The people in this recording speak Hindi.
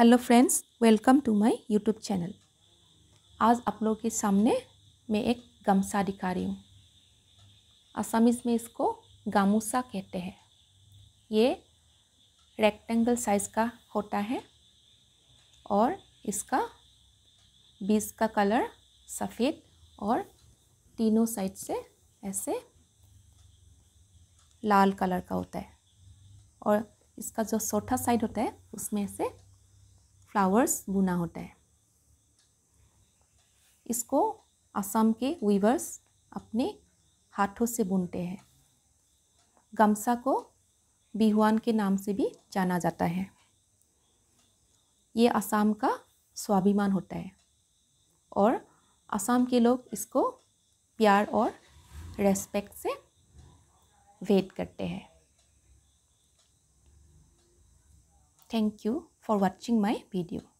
Hello friends welcome to my YouTube channel आज आप लोगों के सामने मैं एक गमसा दिखा रही हूँ असामीज़ में इसको गामूसा कहते हैं ये रेक्टेंगल साइज़ का होता है और इसका बीज का कलर सफ़ेद और तीनों साइड से ऐसे लाल कलर का होता है और इसका जो चौथा साइड होता है उसमें से फ्लावर्स बुना होता है इसको असम के वीवर्स अपने हाथों से बुनते हैं गमसा को बिहुआन के नाम से भी जाना जाता है ये असम का स्वाभिमान होता है और असम के लोग इसको प्यार और रेस्पेक्ट से वेट करते हैं thank you for watching my video.